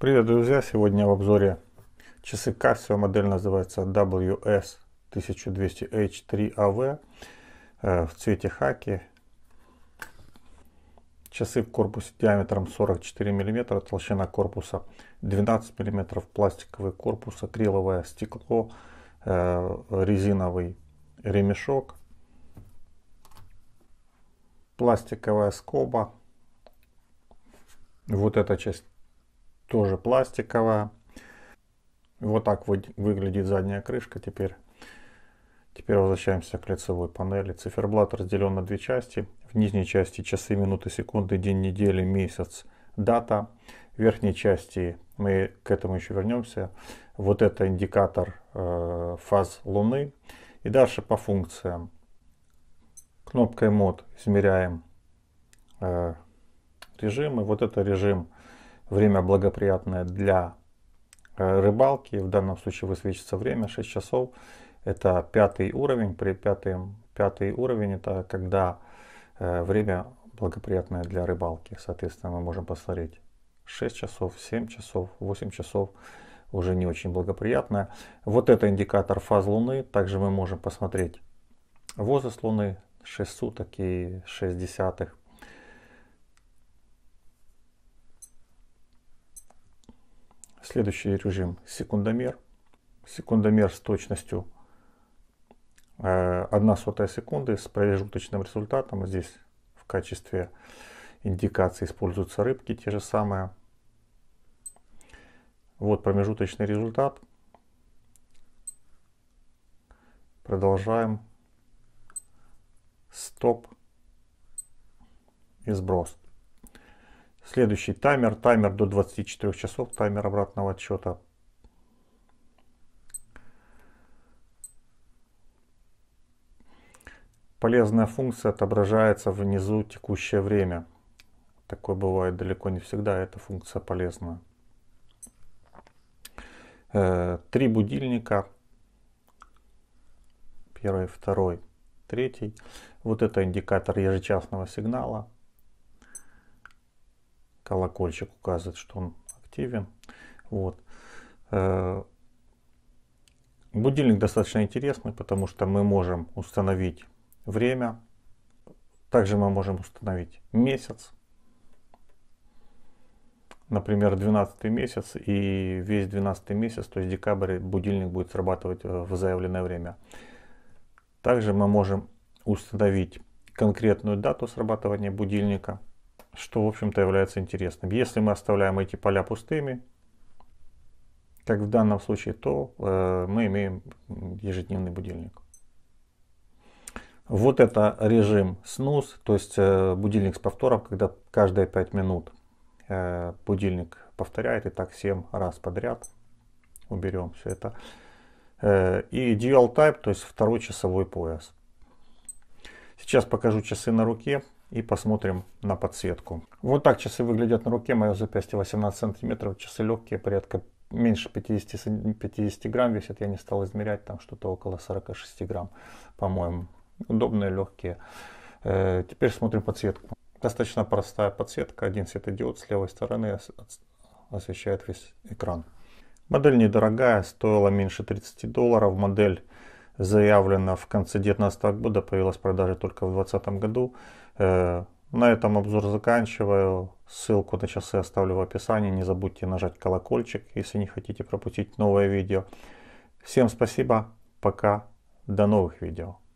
Привет, друзья! Сегодня в обзоре часы Casio. Модель называется WS1200H3AV а э, в цвете хаки. Часы в корпусе диаметром 44 мм, толщина корпуса 12 мм, пластиковый корпус, акриловое стекло, э, резиновый ремешок, пластиковая скоба. Вот эта часть тоже пластиковая. Вот так выглядит задняя крышка теперь. Теперь возвращаемся к лицевой панели. Циферблат разделен на две части. В нижней части часы, минуты, секунды, день, недели, месяц, дата. В верхней части, мы к этому еще вернемся, вот это индикатор э, фаз Луны. И дальше по функциям. Кнопкой мод измеряем э, режимы. Вот это режим Время благоприятное для э, рыбалки. В данном случае высвечивается время 6 часов. Это пятый уровень. При пятом, пятый уровень это когда э, время благоприятное для рыбалки. Соответственно, мы можем посмотреть 6 часов, 7 часов, 8 часов уже не очень благоприятное. Вот это индикатор фаз Луны. Также мы можем посмотреть возраст Луны 6 суток и 6 десятых. Следующий режим секундомер. Секундомер с точностью 1 э, сотая секунды с промежуточным результатом. Здесь в качестве индикации используются рыбки, те же самые. Вот промежуточный результат. Продолжаем. Стоп и сброс. Следующий таймер. Таймер до 24 часов. Таймер обратного отсчета. Полезная функция отображается внизу текущее время. Такое бывает далеко не всегда. А эта функция полезна. Э, три будильника. Первый, второй, третий. Вот это индикатор ежечасного сигнала колокольчик указывает, что он активен. Вот. Э, будильник достаточно интересный, потому что мы можем установить время, также мы можем установить месяц, например, 12 месяц и весь 12 месяц, то есть декабрь, будильник будет срабатывать э, в заявленное время. Также мы можем установить конкретную дату срабатывания будильника что, в общем-то, является интересным. Если мы оставляем эти поля пустыми, как в данном случае, то э, мы имеем ежедневный будильник. Вот это режим снус, то есть э, будильник с повтором, когда каждые 5 минут э, будильник повторяет, и так 7 раз подряд. Уберем все это. Э, и dual type, то есть второй часовой пояс. Сейчас покажу часы на руке и посмотрим на подсветку. Вот так часы выглядят на руке. Мое запястье 18 сантиметров. Часы легкие, порядка меньше 50, 50 грамм весят. Я не стал измерять, там что-то около 46 грамм, по-моему. Удобные, легкие. Э, теперь смотрим подсветку. Достаточно простая подсветка. Один светодиод с левой стороны освещает весь экран. Модель недорогая, стоила меньше 30 долларов. Модель заявлено в конце 2019 года, появилась продажа только в 2020 году. Э, на этом обзор заканчиваю. Ссылку на часы оставлю в описании. Не забудьте нажать колокольчик, если не хотите пропустить новое видео. Всем спасибо, пока, до новых видео.